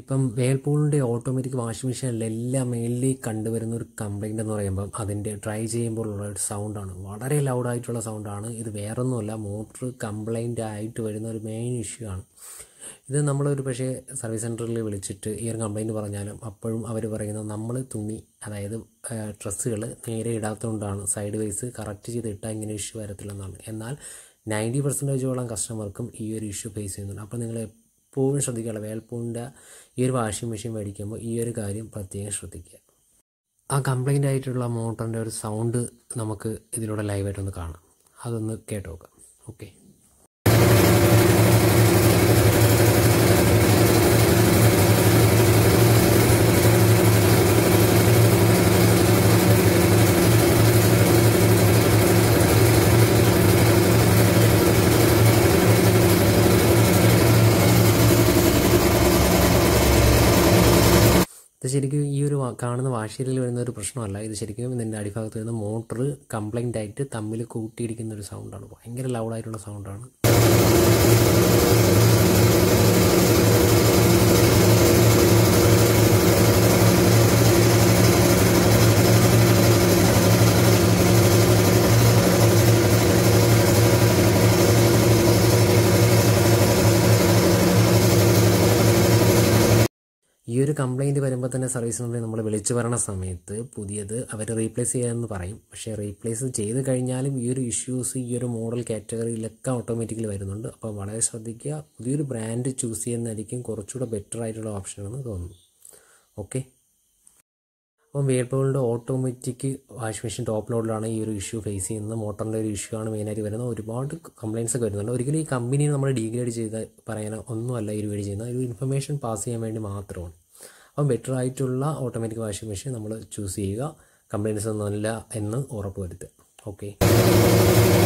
ഇപ്പം വേൾപൂളിൻ്റെ automatic washing മെഷീനിലെല്ലാം മെയിൻലി കണ്ടുവരുന്ന ഒരു കംപ്ലൈൻ്റ് എന്ന് പറയുമ്പം അതിൻ്റെ ട്രൈ ചെയ്യുമ്പോഴുള്ള ഒരു സൗണ്ടാണ് വളരെ ലൗഡായിട്ടുള്ള സൗണ്ടാണ് ഇത് വേറൊന്നുമല്ല മോട്ടർ കംപ്ലൈൻ്റ് ആയിട്ട് വരുന്ന ഒരു മെയിൻ ഇഷ്യൂ ആണ് ഇത് നമ്മളൊരു പക്ഷേ സർവീസ് സെൻറ്ററിൽ വിളിച്ചിട്ട് ഈ ഒരു കംപ്ലൈൻറ്റ് പറഞ്ഞാലും അപ്പോഴും അവർ പറയുന്നത് നമ്മൾ തുണി അതായത് ഡ്രസ്സുകൾ നേരെ ഇടാത്തതുകൊണ്ടാണ് സൈഡ് വൈസ് കറക്റ്റ് ചെയ്ത് ഇട്ടാൽ ഇങ്ങനെ ഇഷ്യൂ വരത്തില്ലെന്നാണ് എന്നാൽ നയൻറ്റി പെർസെൻറ്റേജോളം കസ്റ്റമർക്കും ഈ ഒരു ഇഷ്യൂ ഫേസ് ചെയ്യുന്നുണ്ട് അപ്പോൾ നിങ്ങൾ എപ്പോഴും ശ്രദ്ധിക്കണം വേൽപ്പൂവിൻ്റെ ഈ ഒരു വാഷിംഗ് മെഷീൻ മേടിക്കുമ്പോൾ ഈ ഒരു കാര്യം പ്രത്യേകം ശ്രദ്ധിക്കുക ആ കംപ്ലൈൻ്റ് ആയിട്ടുള്ള മോട്ടറിൻ്റെ ഒരു സൗണ്ട് നമുക്ക് ഇതിലൂടെ ലൈവായിട്ടൊന്ന് കാണാം അതൊന്ന് കേട്ടു നോക്കാം ഓക്കെ ഇത് ശരിക്കും ഈ ഒരു കാണുന്ന വാശിയിൽ വരുന്ന ഒരു പ്രശ്നമല്ല ഇത് ശരിക്കും ഇതിൻ്റെ അടിഭാഗത്ത് വരുന്ന മോട്ടർ കംപ്ലൈൻ്റ് ആയിട്ട് തമ്മിൽ കൂട്ടിയിടിക്കുന്ന ഒരു സൗണ്ടാണ് ഭയങ്കര ലൗഡായിട്ടുള്ള സൗണ്ടാണ് ഈ ഒരു കംപ്ലയിൻറ്റ് വരുമ്പോൾ തന്നെ സർവീസ് നമ്പർ നമ്മൾ വിളിച്ചു പറയണ സമയത്ത് പുതിയത് അവർ റീപ്ലേസ് ചെയ്യാമെന്ന് പറയും പക്ഷേ റീപ്ലേസ് ചെയ്ത് കഴിഞ്ഞാലും ഈ ഒരു ഇഷ്യൂസ് ഈ ഒരു മോഡൽ കാറ്റഗറിയിലൊക്കെ ഓട്ടോമാറ്റിക്കലി വരുന്നുണ്ട് അപ്പോൾ വളരെ ശ്രദ്ധിക്കുക പുതിയൊരു ബ്രാൻഡ് ചൂസ് ചെയ്യുന്നതായിരിക്കും കുറച്ചുകൂടെ ബെറ്റർ ആയിട്ടുള്ള ഓപ്ഷൻ എന്ന് തോന്നുന്നു ഓക്കെ അപ്പം വേൾപൂളിൻ്റെ ഓട്ടോമാറ്റിക് വാഷിംഗ് മെഷീൻ ടോപ്പ് ലോഡിലാണ് ഈ ഒരു ഇഷ്യൂ ഫേസ് ചെയ്യുന്നത് മോട്ടറിൻ്റെ ഒരു ഇഷ്യൂ ആണ് മെയിനായിട്ട് വരുന്നത് ഒരുപാട് കംപ്ലയിൻസ് ഒക്കെ വരുന്നുണ്ട് ഒരിക്കലും ഈ കമ്പനിയെ നമ്മൾ ഡീഗ്രേഡ് ചെയ്ത് പറയാനോ ഒന്നുമല്ല ഈ വഴി ചെയ്യുന്നത് ഒരു ഇൻഫർമേഷൻ പാസ് ചെയ്യാൻ വേണ്ടി മാത്രമാണ് അപ്പം ബെറ്റർ ആയിട്ടുള്ള ഓട്ടോമാറ്റിക് വാഷിംഗ് മെഷീൻ നമ്മൾ ചൂസ് ചെയ്യുക കംപ്ലയിൻസ് ഒന്നുമില്ല എന്ന് ഉറപ്പ് വരുത്തുക ഓക്കെ